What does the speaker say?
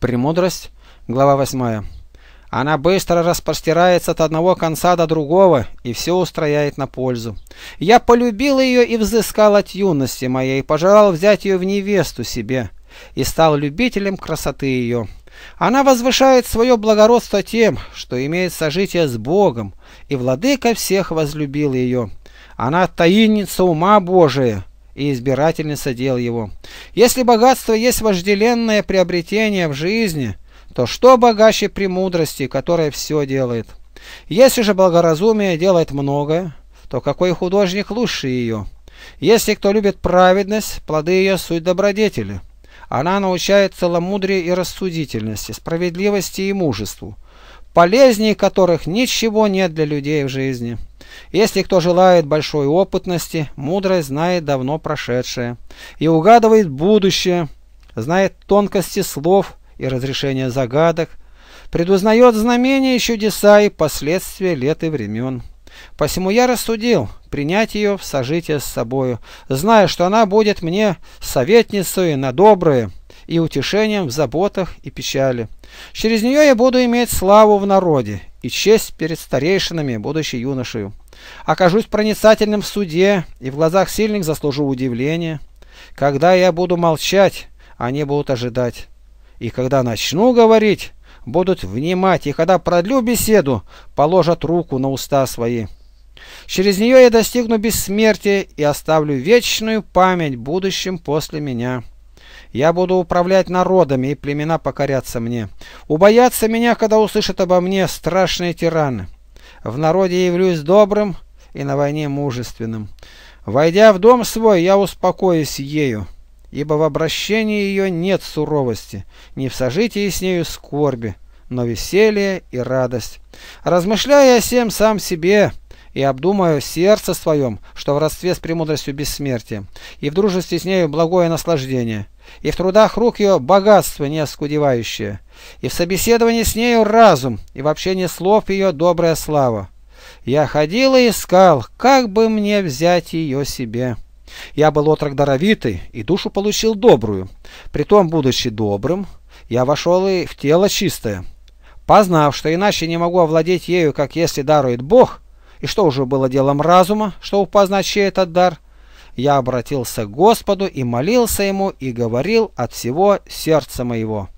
Премудрость, глава 8. Она быстро распростирается от одного конца до другого и все устрояет на пользу. Я полюбил ее и взыскал от юности моей, пожелал взять ее в невесту себе и стал любителем красоты ее. Она возвышает свое благородство тем, что имеет сожитие с Богом, и владыка всех возлюбил ее. Она таинница ума Божия и избирательница дел его. Если богатство есть вожделенное приобретение в жизни, то что богаче премудрости, которая все делает? Если же благоразумие делает многое, то какой художник лучше ее? Если кто любит праведность, плоды ее суть добродетели. Она научает целомудрию и рассудительности, справедливости и мужеству полезней которых ничего нет для людей в жизни. Если кто желает большой опытности, мудрость знает давно прошедшее и угадывает будущее, знает тонкости слов и разрешения загадок, предузнает знамения и чудеса и последствия лет и времен. Посему я рассудил принять ее в сожитие с собою, зная, что она будет мне советницей на доброе и утешением в заботах и печали. Через нее я буду иметь славу в народе и честь перед старейшинами, будучи юношею. Окажусь проницательным в суде и в глазах сильных заслужу удивление. Когда я буду молчать, они будут ожидать. И когда начну говорить, будут внимать, и когда продлю беседу, положат руку на уста свои. Через нее я достигну бессмертия и оставлю вечную память будущим после меня». Я буду управлять народами, и племена покорятся мне. Убоятся меня, когда услышат обо мне страшные тираны. В народе я явлюсь добрым и на войне мужественным. Войдя в дом свой, я успокоюсь ею, ибо в обращении ее нет суровости, не в сожитии с нею скорби, но веселье и радость. Размышляя о сем сам себе, — и обдумаю сердце своем, что в родстве с премудростью бессмертия, и в дружестве с нею благое наслаждение, и в трудах рук ее богатство неоскудевающее, и в собеседовании с нею разум, и в общении слов ее добрая слава. Я ходил и искал, как бы мне взять ее себе. Я был отрок даровитый, и душу получил добрую. Притом, будучи добрым, я вошел и в тело чистое. Познав, что иначе не могу овладеть ею, как если дарует Бог, и что уже было делом разума, что упозначи этот дар, я обратился к Господу и молился Ему и говорил от всего сердца моего.